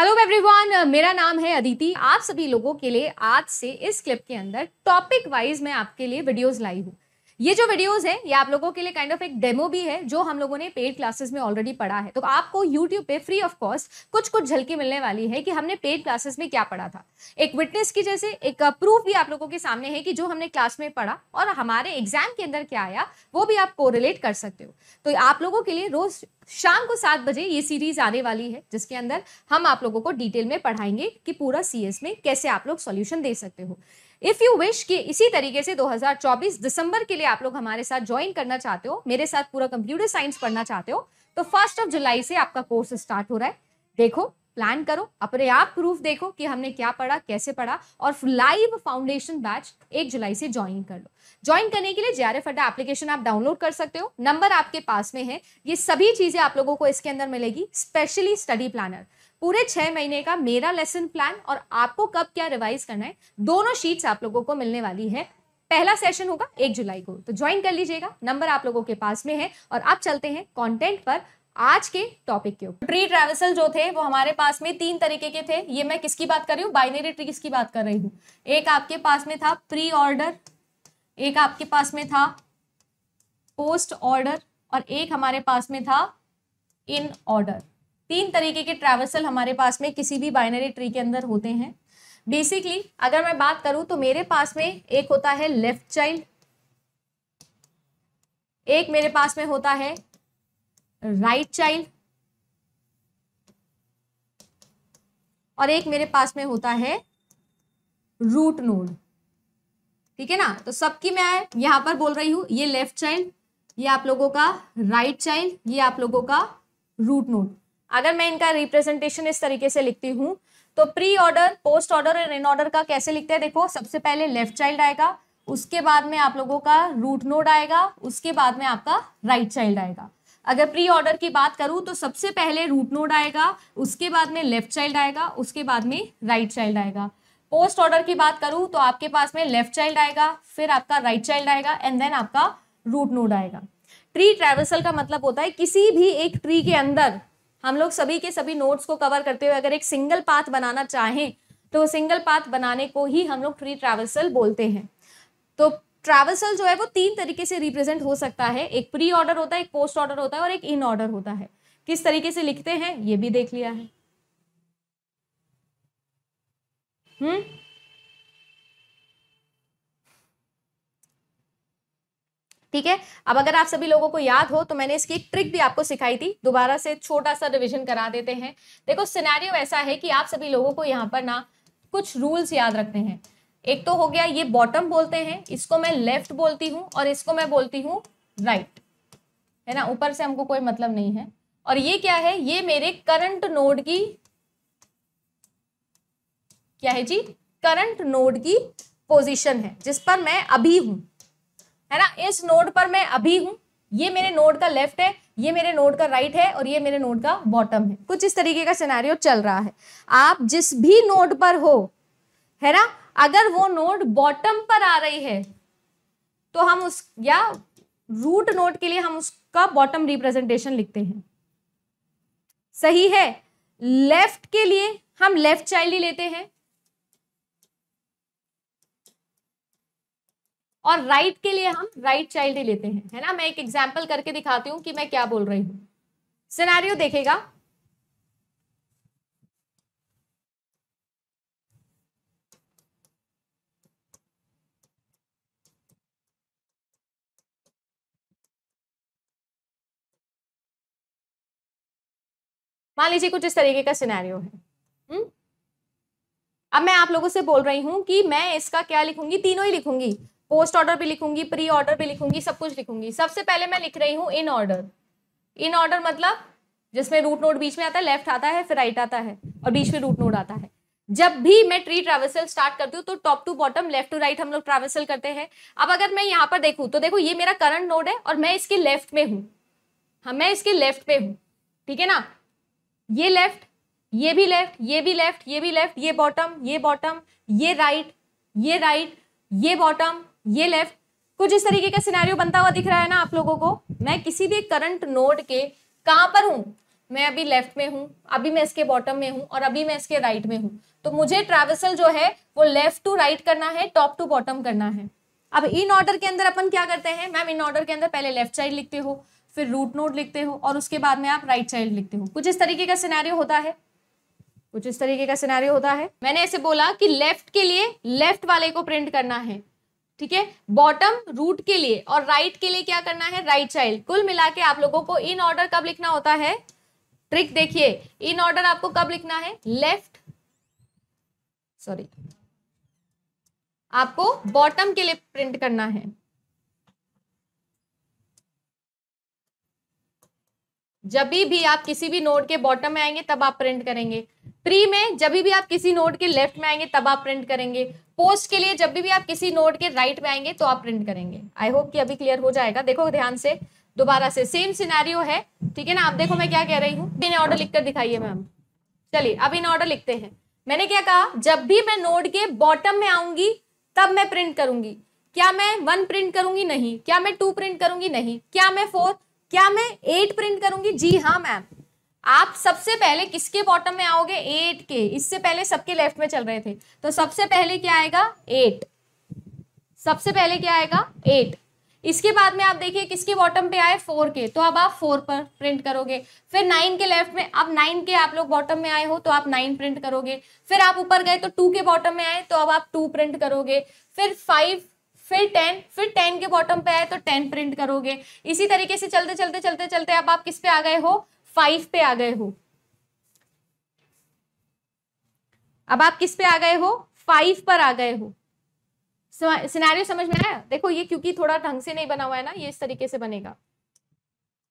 Hello everyone मेरा नाम है अदिति आप सभी लोगों के लिए आज से इस क्लिप के अंदर टॉपिक वाइज मैं आपके लिए वीडियोस लाई हूँ ये जो वीडियोस हैं ये आप लोगों के लिए काइंड ऑफ एक डेमो भी है जो हम लोगों ने पेड क्लासेस में ऑलरेडी पढ़ा है तो आपको यूट्यूब पे फ्री ऑफ कॉस्ट कुछ कुछ झलकी मिलने वाली है कि हमने पेड क्लासेस में क्या पढ़ा था एक विटनेस की जैसे एक प्रूफ uh, भी आप लोगों के सामने है कि जो हमने क्लास में पढ़ा और हमारे एग्जाम के अंदर क्या आया वो भी आप कोरिलेट कर सकते हो तो आप लोगों के लिए रोज शाम को सात बजे ये सीरीज आने वाली है जिसके अंदर हम आप लोगों को डिटेल में पढ़ाएंगे कि पूरा सीएस में कैसे आप लोग सॉल्यूशन दे सकते हो इफ़ यू विश कि इसी तरीके से 2024 दिसंबर के लिए आप लोग हमारे साथ ज्वाइन करना चाहते हो मेरे साथ पूरा कंप्यूटर साइंस पढ़ना चाहते हो तो फर्स्ट ऑफ जुलाई से आपका कोर्स स्टार्ट हो रहा है देखो प्लान करो अपने आप प्रूफ देखो कि हमने क्या पढ़ा कैसे पढ़ा और लाइव फाउंडेशन बैच एक जुलाई से ज्वाइन कर लो ज्वाइन करने के लिए जे आर एप्लीकेशन आप डाउनलोड कर सकते हो नंबर आपके पास में है ये सभी चीज़ें आप लोगों को इसके अंदर मिलेगी स्पेशली स्टडी प्लानर पूरे छः महीने का मेरा लेसन प्लान और आपको कब क्या रिवाइज करना है दोनों शीट्स आप लोगों को मिलने वाली है पहला सेशन होगा एक जुलाई को तो ज्वाइन कर लीजिएगा नंबर आप लोगों के पास में है और आप चलते हैं कंटेंट पर आज के टॉपिक के ऊपर ट्री ट्रेवसल जो थे वो हमारे पास में तीन तरीके के थे ये मैं किसकी बात कर रही हूँ बाइनरी ट्रीज की बात कर रही हूँ एक आपके पास में था प्री ऑर्डर एक आपके पास में था पोस्ट ऑर्डर और एक हमारे पास में था इन ऑर्डर तीन तरीके के ट्रेवसल हमारे पास में किसी भी बाइनरी ट्री के अंदर होते हैं बेसिकली अगर मैं बात करूं तो मेरे पास में एक होता है लेफ्ट चाइल्ड एक मेरे पास में होता है राइट हम्म। चाइल्ड और एक मेरे पास में होता है रूट नोड ठीक है ना तो सबकी मैं यहां पर बोल रही हूं ये लेफ्ट चाइल्ड ये आप लोगों का राइट चाइल्ड ये आप लोगों का रूट नोड अगर मैं इनका रिप्रेजेंटेशन इस तरीके से लिखती हूं तो प्री ऑर्डर पोस्ट ऑर्डर और इन ऑर्डर का कैसे लिखते हैं देखो सबसे पहले लेफ्ट चाइल्ड आएगा उसके बाद में आप लोगों का रूट नोड आएगा उसके बाद में आपका राइट right चाइल्ड आएगा अगर प्री ऑर्डर की बात करूँ तो सबसे पहले रूट नोड आएगा उसके बाद में लेफ्ट चाइल्ड आएगा उसके बाद में राइट चाइल्ड आएगा पोस्ट ऑर्डर की बात करूँ तो आपके पास में लेफ्ट चाइल्ड आएगा फिर आपका राइट right चाइल्ड आएगा एंड देन आपका रूट नोड आएगा ट्री ट्रेवर्सल का मतलब होता है किसी भी एक ट्री के अंदर हम लोग सभी के सभी नोड्स को कवर करते हुए अगर एक सिंगल पाथ बनाना चाहें तो सिंगल पाथ बनाने को ही हम लोग ट्री ट्रेवर्सल बोलते हैं तो ट्रैवर्सल जो है वो तीन तरीके से रिप्रेजेंट हो सकता है एक प्री ऑर्डर होता है एक पोस्ट ऑर्डर होता है और एक इन ऑर्डर होता है किस तरीके से लिखते हैं ये भी देख लिया है हम्म ठीक है अब अगर आप सभी लोगों को याद हो तो मैंने इसकी एक ट्रिक भी आपको सिखाई थी दोबारा से छोटा सा रिवीजन करा देते हैं देखो सिनेरियो ऐसा है कि आप सभी लोगों को यहाँ पर ना कुछ रूल्स याद रखने हैं एक तो हो गया ये बॉटम बोलते हैं इसको मैं लेफ्ट बोलती हूँ और इसको मैं बोलती हूँ राइट है ना ऊपर से हमको कोई मतलब नहीं है और ये क्या है ये मेरे करंट नोड की क्या है जी करंट नोड की पोजीशन है जिस पर मैं अभी हूं है ना इस नोड पर मैं अभी हूं ये मेरे नोड का लेफ्ट है ये मेरे नोड का राइट है और ये मेरे नोड का बॉटम है कुछ इस तरीके का सिनेरियो चल रहा है आप जिस भी नोड पर हो है ना अगर वो नोड बॉटम पर आ रही है तो हम उस या रूट नोड के लिए हम उसका बॉटम रिप्रेजेंटेशन लिखते हैं सही है लेफ्ट के लिए हम लेफ्ट चाइल्ड ही लेते हैं और राइट right के लिए हम राइट right चाइल्ड ही लेते हैं है ना मैं एक एग्जाम्पल करके दिखाती हूं कि मैं क्या बोल रही हूं सिनेरियो देखेगा मान लीजिए कुछ इस तरीके का सिनेरियो है हुँ? हम्म? अब मैं आप लोगों से बोल रही हूँ कि मैं इसका क्या लिखूंगी तीनों ही लिखूंगी पोस्ट ऑर्डर भी लिखूंगी प्री ऑर्डर भी लिखूंगी सब कुछ लिखूंगी सबसे पहले मैं लिख रही हूँ इन ऑर्डर इन ऑर्डर मतलब जिसमें रूट नोड बीच में आता है लेफ्ट आता है फिर राइट आता है और बीच में रूट नोट आता है जब भी मैं ट्री ट्रेवल स्टार्ट करती हूँ तो top to bottom left to right हम लोग ट्रेवर्सल करते हैं अब अगर मैं यहाँ पर देखूँ तो देखो ये मेरा करंट नोड है और मैं इसके लेफ्ट में हूँ हाँ मैं इसके लेफ्ट पे हूँ ठीक है ना ये लेफ्ट ये भी लेफ्ट ये भी लेफ्ट ये भी लेफ्ट ये बॉटम ये बॉटम ये राइट ये राइट ये बॉटम ये लेफ्ट कुछ इस तरीके का सिनेरियो बनता हुआ दिख रहा है ना आप लोगों को मैं किसी भी करंट नोड के कहाँ पर हूँ मैं अभी लेफ्ट में हूँ अभी मैं इसके बॉटम में हूँ और अभी मैं इसके राइट में हूँ तो मुझे ट्रेवसल जो है वो लेफ्ट टू राइट करना है टॉप टू बॉटम करना है अब इन ऑर्डर के अंदर अपन क्या करते हैं मैम इन ऑर्डर के अंदर पहले लेफ्ट साइड लिखते हो फिर रूट नोड लिखते हो और उसके बाद में आप राइट चाइल्ड लिखते हो कुछ इस तरीके का सिनेरियो होता है कुछ इस तरीके का सिनेरियो होता है मैंने ऐसे बोला कि लेफ्ट के लिए लेफ्ट वाले को प्रिंट करना है ठीक है बॉटम रूट के लिए और राइट के लिए क्या करना है राइट चाइल्ड कुल मिला के आप लोगों को इन ऑर्डर कब लिखना होता है ट्रिक देखिए इन ऑर्डर आपको कब लिखना है लेफ्ट सॉरी आपको बॉटम के लिए प्रिंट करना है जब भी आप किसी भी नोड के बॉटम में आएंगे तब आप प्रिंट करेंगे प्री में जब भी आप किसी नोड के लेफ्ट में आएंगे तब आप प्रिंट करेंगे पोस्ट के लिए जब भी आप किसी नोड के राइट में आएंगे तो आप प्रिंट करेंगे आई होप कि अभी क्लियर हो जाएगा देखो ध्यान से दोबारा से सेम सिनेरियो है ठीक है ना आप देखो मैं क्या कह रही हूँ बिना ऑर्डर लिखकर दिखाइए मैम चलिए अब इन ऑर्डर लिखते हैं मैंने क्या कहा जब भी मैं नोड के बॉटम में आऊंगी तब मैं प्रिंट करूंगी क्या मैं वन प्रिंट करूंगी नहीं क्या मैं टू प्रिंट करूंगी नहीं क्या मैं फोर क्या मैं एट प्रिंट करूंगी जी हाँ मैम आप सबसे पहले किसके बॉटम में आओगे एट के इससे पहले सबके लेफ्ट में चल रहे थे तो सबसे पहले क्या आएगा एट सबसे पहले क्या आएगा एट इसके बाद में आप देखिए किसके बॉटम पे आए फोर के तो अब आप फोर पर प्रिंट करोगे फिर नाइन के लेफ्ट में अब नाइन के आप लोग बॉटम में आए हो तो आप नाइन प्रिंट करोगे फिर आप ऊपर गए तो टू के बॉटम में आए तो अब आप टू प्रिंट करोगे फिर फाइव फिर टेन फिर टेन के बॉटम पे आए तो टेन प्रिंट करोगे इसी तरीके से चलते चलते चलते चलते अब आप किस पे आ गए हो फाइव पे आ गए हो अब आप किस पे आ गए हो फाइव पर आ गए हो सिनेरियो समझ में आया देखो ये क्योंकि थोड़ा ढंग से नहीं बना हुआ है ना ये इस तरीके से बनेगा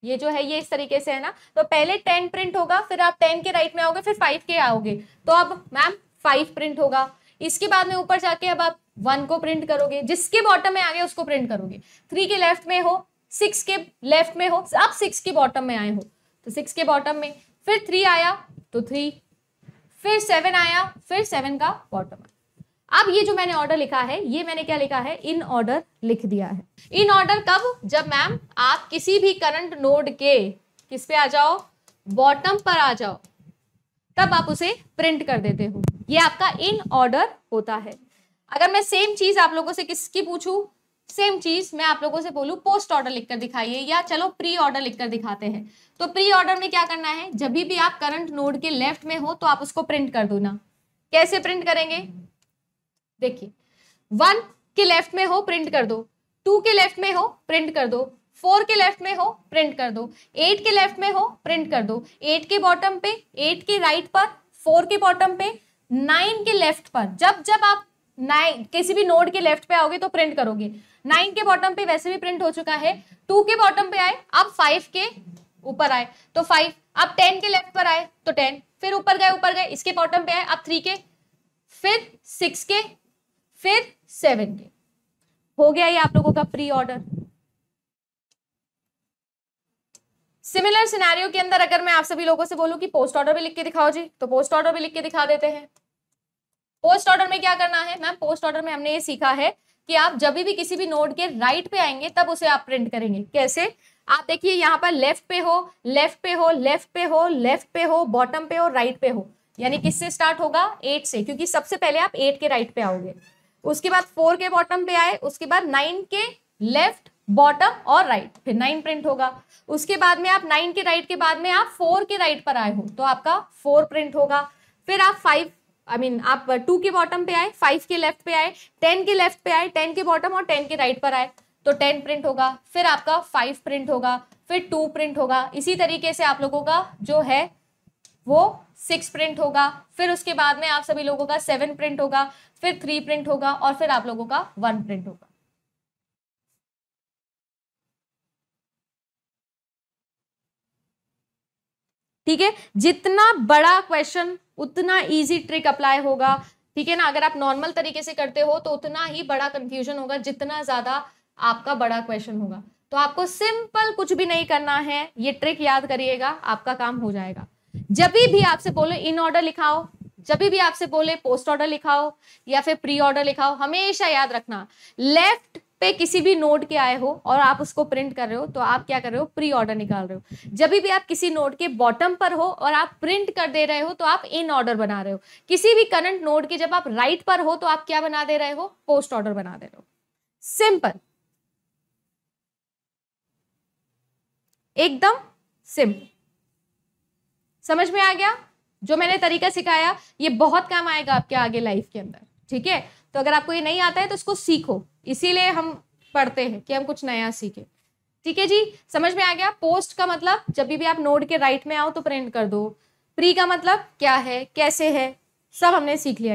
ये जो है ये इस तरीके से है ना तो पहले टेन प्रिंट होगा फिर आप टेन के राइट में आओगे फिर फाइव के आओगे तो अब मैम फाइव प्रिंट होगा इसके बाद में ऊपर जाके अब आप वन को प्रिंट करोगे जिसके बॉटम में आ गए उसको प्रिंट करोगे थ्री के लेफ्ट में हो सिक्स के लेफ्ट में हो अब सिक्स के बॉटम में आए हो तो सिक्स के बॉटम में फिर थ्री आया तो थ्री फिर सेवन आया फिर सेवन का बॉटम अब ये जो मैंने ऑर्डर लिखा है ये मैंने क्या लिखा है इन ऑर्डर लिख दिया है इन ऑर्डर कब जब मैम आप किसी भी करंट नोड के किस पे आ जाओ बॉटम पर आ जाओ तब आप उसे प्रिंट कर देते हो ये आपका इन ऑर्डर होता है अगर मैं सेम चीज आप लोगों से किसकी पूछूं सेम चीज मैं आप लोगों से बोलू पोस्ट ऑर्डर लिखकर दिखाइए या चलो प्री ऑर्डर लिखकर दिखाते हैं तो प्री ऑर्डर में क्या करना है जब भी आप करंट नोड के लेफ्ट में हो तो आप उसको प्रिंट कर दो ना कैसे प्रिंट करेंगे देखिए वन के लेफ्ट में हो प्रिंट कर दो टू के लेफ्ट में हो प्रिंट कर दो फोर के लेफ्ट में हो प्रिंट कर दो एट के लेफ्ट में हो प्रिंट कर दो एट के बॉटम पे एट के राइट पर फोर के बॉटम पे नाइन के लेफ्ट पर जब जब आप नाइन किसी भी नोड के लेफ्ट पे आओगे तो प्रिंट करोगे नाइन के बॉटम पे वैसे भी प्रिंट हो चुका है टू के बॉटम पे आए आप फाइव के ऊपर आए तो फाइव आप टेन के लेफ्ट पर आए तो टेन फिर ऊपर गए ऊपर गए इसके बॉटम पे आए आप थ्री के फिर सिक्स के फिर सेवन के हो गया ये आप लोगों का प्री ऑर्डर सिमिलर सिनेरियो के अंदर अगर मैं आप सभी लोगों से बोलूं कि पोस्ट ऑर्डर भी लिख के दिखाओ जी तो पोस्ट ऑर्डर भी लिख के दिखा देते हैं पोस्ट ऑर्डर में क्या करना है मैम पोस्ट ऑर्डर में हमने ये सीखा है कि आप जब भी किसी भी नोड के राइट पे आएंगे तब उसे आप प्रिंट करेंगे कैसे आप देखिए यहाँ पर लेफ्ट पे हो लेफ्ट पे हो लेफ्ट पे हो लेफ्ट पे हो बॉटम पे हो राइट पे हो यानी किससे स्टार्ट होगा एट से क्योंकि सबसे पहले आप एट के राइट पे आओगे उसके बाद फोर के बॉटम पे आए उसके बाद नाइन के लेफ्ट बॉटम और राइट फिर नाइन प्रिंट होगा उसके बाद में आप नाइन के राइट के बाद में आप फोर के राइट पर आए हो तो आपका फोर प्रिंट होगा फिर आप five I I mean mean, आप टू uh, के बॉटम पे आए फाइव के लेफ्ट पे आए टेन के लेफ्ट पे आए टेन के बॉटम और टेन के राइट पर आए तो टेन प्रिंट होगा फिर आपका फाइव प्रिंट होगा फिर टू प्रिंट होगा इसी तरीके से आप लोगों का जो है वो सिक्स प्रिंट होगा फिर उसके बाद में आप सभी लोगों का सेवन प्रिंट होगा फिर थ्री प्रिंट होगा और फिर आप लोगों का वन प्रिंट होगा ठीक है जितना बड़ा क्वेश्चन उतना इजी ट्रिक अप्लाई होगा ठीक है ना अगर आप नॉर्मल तरीके से करते हो तो उतना ही बड़ा कंफ्यूजन होगा जितना ज्यादा आपका बड़ा क्वेश्चन होगा तो आपको सिंपल कुछ भी नहीं करना है ये ट्रिक याद करिएगा आपका काम हो जाएगा जब भी आपसे बोले इन ऑर्डर लिखाओ जब भी आपसे बोले पोस्ट ऑर्डर लिखाओ या फिर प्री ऑर्डर लिखाओ हमेशा याद रखना लेफ्ट पे किसी भी नोट के आए हो और आप उसको प्रिंट कर रहे हो तो आप क्या कर रहे हो प्री ऑर्डर निकाल रहे हो जब भी आप किसी नोट के बॉटम पर हो और आप प्रिंट कर दे रहे हो तो आप इन ऑर्डर बना रहे हो किसी भी करंट नोट के जब आप राइट पर हो तो आप क्या बना दे रहे हो पोस्ट ऑर्डर बना दे रहे हो सिंपल एकदम सिंपल समझ में आ गया जो मैंने तरीका सिखाया ये बहुत काम आएगा आपके आगे लाइफ के अंदर ठीक है तो अगर आपको ये नहीं आता है तो इसको सीखो इसीलिए हम पढ़ते हैं कि हम कुछ नया सीखें ठीक है जी समझ में आ गया पोस्ट का मतलब जब भी आप नोड के राइट में आओ तो प्रिंट कर दो प्री का मतलब क्या है कैसे है सब हमने सीख लिया